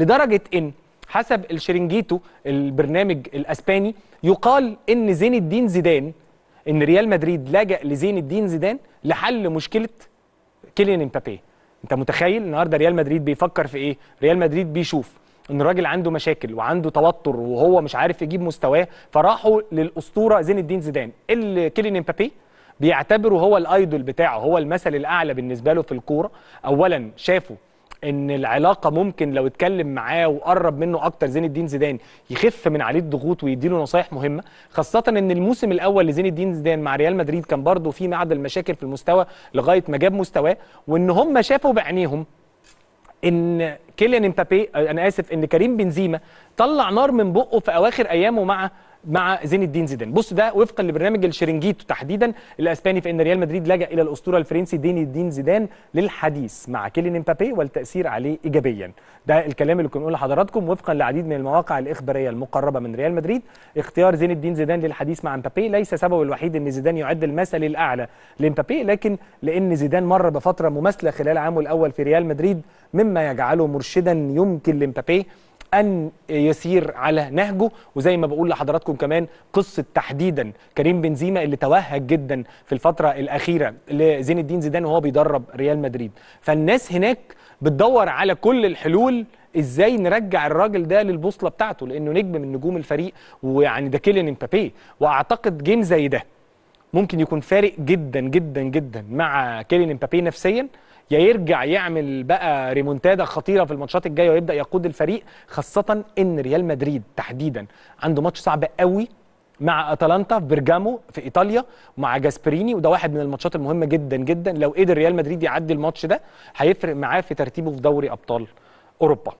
لدرجه ان حسب الشرنجيتو البرنامج الاسباني يقال ان زين الدين زيدان ان ريال مدريد لجأ لزين الدين زيدان لحل مشكله كيليان امبابي انت متخيل النهارده ريال مدريد بيفكر في ايه ريال مدريد بيشوف ان الراجل عنده مشاكل وعنده توتر وهو مش عارف يجيب مستواه فراحوا للاسطوره زين الدين زيدان اللي كيليان امبابي بيعتبره هو الايدول بتاعه هو المثل الاعلى بالنسبه له في الكوره اولا شافه ان العلاقه ممكن لو اتكلم معاه وقرب منه اكتر زين الدين زيدان يخف من عليه الضغوط ويديله نصايح مهمه خاصه ان الموسم الاول لزين الدين زيدان مع ريال مدريد كان برضه في معدل المشاكل في المستوى لغايه ما جاب مستواه وان هم شافوا بعينيهم ان كيليان امبابي انا اسف ان كريم بنزيما طلع نار من بقه في اواخر ايامه مع مع زين الدين زيدان بص ده وفقا لبرنامج الشرنجيتو تحديدا الاسباني فان ريال مدريد لجا الى الاسطوره الفرنسي دين الدين زيدان للحديث مع كيلين امبابي والتاثير عليه ايجابيا ده الكلام اللي كنا بنقوله لحضراتكم وفقا لعديد من المواقع الاخباريه المقربه من ريال مدريد اختيار زين الدين زيدان للحديث مع امبابي ليس سببه الوحيد ان زيدان يعد المثل الاعلى لامبابي لكن لان زيدان مر بفتره مماثله خلال عامه الاول في ريال مدريد مما يجعله مرشدا يمكن لامبابي ان يسير على نهجه وزي ما بقول لحضراتكم كمان قصه تحديدا كريم بنزيما اللي توهج جدا في الفتره الاخيره لزين الدين زيدان وهو بيدرب ريال مدريد فالناس هناك بتدور على كل الحلول ازاي نرجع الراجل ده للبوصله بتاعته لانه نجم من نجوم الفريق ويعني ده كيلين امبابي واعتقد جيم زي ده ممكن يكون فارق جدا جدا جدا مع كيلين امبابي نفسيا يا يرجع يعمل بقى ريمونتادا خطيره في الماتشات الجايه ويبدا يقود الفريق خاصه ان ريال مدريد تحديدا عنده ماتش صعب قوي مع اتلانتا في بيرجامو في ايطاليا مع جاسبريني وده واحد من الماتشات المهمه جدا جدا لو قدر ريال مدريد يعدي الماتش ده هيفرق معاه في ترتيبه في دوري ابطال اوروبا